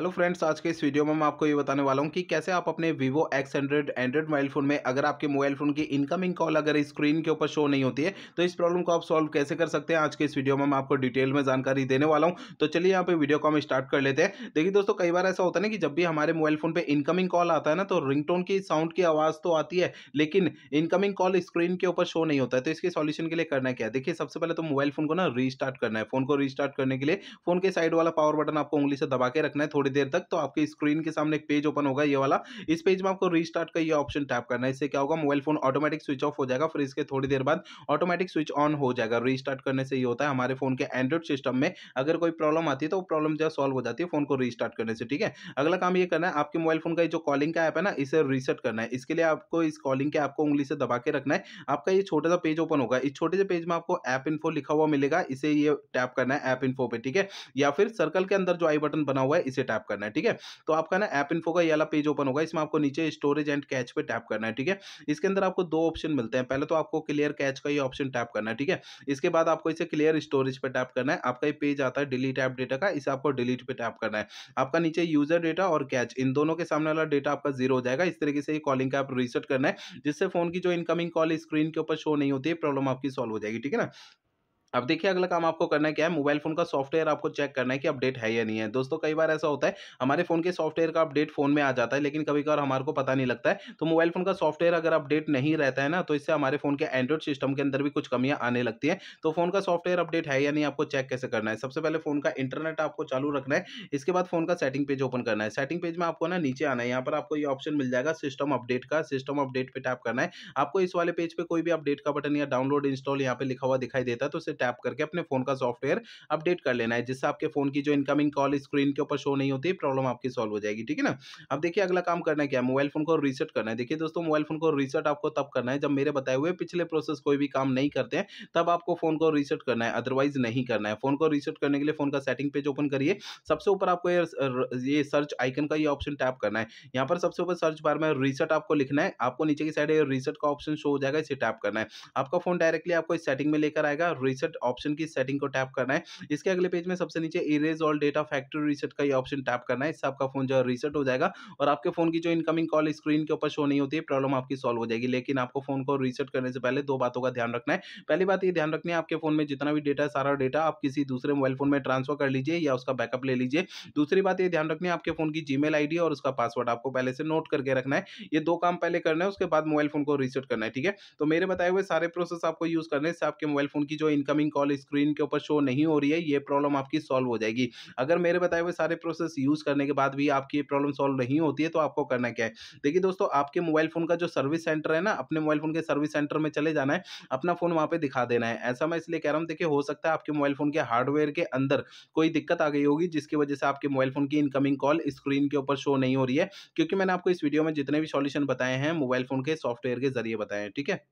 hello friends आज के इस वीडियो में मैं आपको ये बताने वाला हूँ कि कैसे आप अपने Vivo X hundred Android mobile phone में अगर आपके मोबाइल फ़ोन की इनकमिंग कॉल अगर स्क्रीन के ऊपर शो नहीं होती है तो इस प्रॉब्लम को आप सॉल्व कैसे कर सकते हैं आज के इस वीडियो में मैं आपको डिटेल में जानकारी देने वाला हूँ तो चलिए यहाँ पे वीडियो को हम स्टार्ट कर लेते हैं देखिए दोस्तों कई बार ऐसा होता है ना कि जब भी हमारे मोबाइल फ़ोन पर इनकमिंग कॉल आता है ना तो रिंग की साउंड की आवाज़ तो आती है लेकिन इनकमिंग कॉल स्क्रीन के ऊपर शो नहीं होता है तो इसके सॉल्यूशन के लिए करना क्या है देखिए सबसे पहले तो मोबाइल फ़ोन को ना रीस्टार्ट करना है फ़ोन को रीस्टार्ट करने के लिए फ़ोन के साइड वाला पावर बटन आपको उंगली से दबा के रखना है थोड़ी थोड़ी देर तक तो आपके स्क्रीन के सामने एक पेज ओपन होगा ये वाला इस पेज में आपको रीस्टार्ट का ये ऑप्शन टैप करना है इससे क्या होगा mobile phone automatic switch off हो जाएगा फिर इसके थोड़ी देर बाद ऑटोमेटिक स्विच ऑन हो जाएगा रीस्टार्ट करने से ये होता है हमारे फोन के एंड्रॉइड सिस्टम में अगर कोई प्रॉब्लम आती है तो वो प्रॉब्लम जो सॉल्व हो जाती है फोन को रीस्टार्ट करने से ठीक है अगला काम ये करना है आपके मोबाइल फोन का जो कॉलिंग का ऐप है ना इसे रीसेट करना है इसके लिए आपको इस कॉलिंग के ऐप को उंगली से दबा के रखना है आपका ये छोटा सा पेज ओपन होगा इस छोटे से पेज में आपको ऐप इन्फो लिखा हुआ मिलेगा इसे ये टैप करना है ऐप इन्फो पे ठीक है या फिर सर्कल के अंदर जो आई बटन बना हुआ है इसे टैप टैप करना है ठीक है तो आपका ना ऐप इन्फो का ये वाला पेज ओपन होगा इसमें आपको नीचे स्टोरेज एंड कैच पे टैप करना है ठीक है इसके अंदर आपको दो ऑप्शन मिलते हैं पहले तो आपको क्लियर कैच का ही ऑप्शन टैप करना है ठीक है इसके बाद आपको इसे क्लियर स्टोरेज पर टैप करना है आपका ये पेज आता है डिलीट ऐप डेटा का इसे आपको डिलीट पर टैप करना है आपका नीचे यूजर डेटा और कैच इन दोनों के सामने वाला डेटा आपका जीरो हो जाएगा इस तरीके से कॉलिंग का आप रिसेट करना है जिससे फोन की जो इनकमिंग कॉल स्क्रीन के ऊपर शो नहीं होती है प्रॉब्लम आपकी सॉल्व हो जाएगी ठीक है ना अब देखिए अगला काम आपको करना क्या है मोबाइल फोन का सॉफ्टवेयर आपको चेक करना है कि अपडेट है या नहीं है दोस्तों कई बार ऐसा होता है हमारे फोन के सॉफ्टवेयर का अपडेट फोन में आ जाता है लेकिन कभी कभार हमारे को पता नहीं लगता है तो मोबाइल फोन का सॉफ्टवेयर अगर अपडेट नहीं रहता है ना तो इससे हमारे फोन के एंड्रॉइड सिस्टम के अंदर भी कुछ कमियां आने लगती है तो फोन का सॉफ्टवेयर अपडेट है या नहीं आपको चेक कैसे करना है सबसे पहले फोन का इंटरनेट आपको चालू रखना है इसके बाद फोन का सेटिंग पेज ओपन करना है सेटिंग पेज में आपको ना नीचे आना है यहाँ पर आपको ये ऑप्शन मिल जाएगा सिस्टम अपडेट का सिस्टम अपडेट पर टैप करना है आपको इस वाले पेज पर कोई भी अपडेट का बटन या डाउनलोड इंस्टॉल यहाँ पे लिखा हुआ दिखाई देता है तो टैप करके अपने फ़ोन का सॉफ्टवेयर अपडेट कर लेना है जिससे आपके फ़ोन की जो इनकमिंग कॉल स्क्रीन के ऊपर शो नहीं होती प्रॉब्लम आपकी सॉल्व हो जाएगी ठीक है ना अब देखिए अगला काम करना क्या मोबाइल फ़ोन को रीसेट करना है देखिए दोस्तों मोबाइल फ़ोन को रीसेट आपको तब करना है जब मेरे बताए हुए पिछले प्रोसेस कोई भी काम नहीं करते हैं तब आपको फ़ोन को रीसेट करना है अदरवाइज नहीं करना है फ़ोन को रीसेट करने के लिए फ़ोन का सेटिंग पेज ओपन करिए सबसे ऊपर आपको ये सर्च आइकन का ये ऑप्शन टैप करना है यहाँ पर सबसे ऊपर सर्च बार में रीसेट आपको लिखना है आपको नीचे की साइड रीसेट का ऑप्शन शो हो जाएगा इसे टैप करना है आपका फ़ोन डायरेक्टली आपको इस सेटिंग में लेकर आएगा रीसेट रिसेट ऑप्शन की सेटिंग को टैप करना है इसके अगले पेज में सबसे नीचे erase all data factory reset का ये ऑप्शन टैप करना है इससे आपका फोन जो है रीसेट हो जाएगा और आपके फोन की जो इनकमिंग कॉल स्क्रीन के ऊपर शो नहीं होती है प्रॉब्लम आपकी सॉल्व हो जाएगी लेकिन आपको फोन को रीसेट करने से पहले दो बातों का ध्यान रखना है पहली बात ये ध्यान रखनी है आपके फोन में जितना भी डेटा है सारा डेटा आप किसी दूसरे मोबाइल फोन में ट्रांसफर कर लीजिए या उसका बैकअप ले लीजिए दूसरी बात ये ध्यान रखनी है आपके फोन की जी मेल और उसका पासवर्ड आपको पहले से नोट करके रखना है ये दो काम पहले करना है उसके बाद मोबाइल फोन को रीसेट करना है ठीक है तो मेरे बताए हुए सारे प्रोसेस आपको यूज करने से आपके मोबाइल फोन की जो इनकम इनकमिंग कॉल स्क्रीन के ऊपर शो नहीं हो रही है ये प्रॉब्लम आपकी सॉल्व हो जाएगी अगर मेरे बताए हुए सारे प्रोसेस यूज़ करने के बाद भी आपकी ये प्रॉब्लम सॉल्व नहीं होती है तो आपको करना क्या है देखिए दोस्तों आपके मोबाइल फ़ोन का जो सर्विस सेंटर है ना अपने मोबाइल फ़ोन के सर्विस सेंटर में चले जाना है अपना फ़ोन वहाँ पर दिखा देना है ऐसा मैं इसलिए कह रहा हूँ देखिए हो सकता है आपके मोबाइल फ़ोन के हार्डवेयर के अंदर कोई दिक्कत आ गई होगी जिसकी वजह से आपके मोबाइल फ़ोन की इनकमिंग कॉल स्क्रीन के ऊपर शो नहीं हो रही है क्योंकि मैंने आपको इस वीडियो में जितने भी सॉल्यूशन बताए हैं मोबाइल फ़ोन के सॉफ्टवेयर के जरिए बताए हैं ठीक है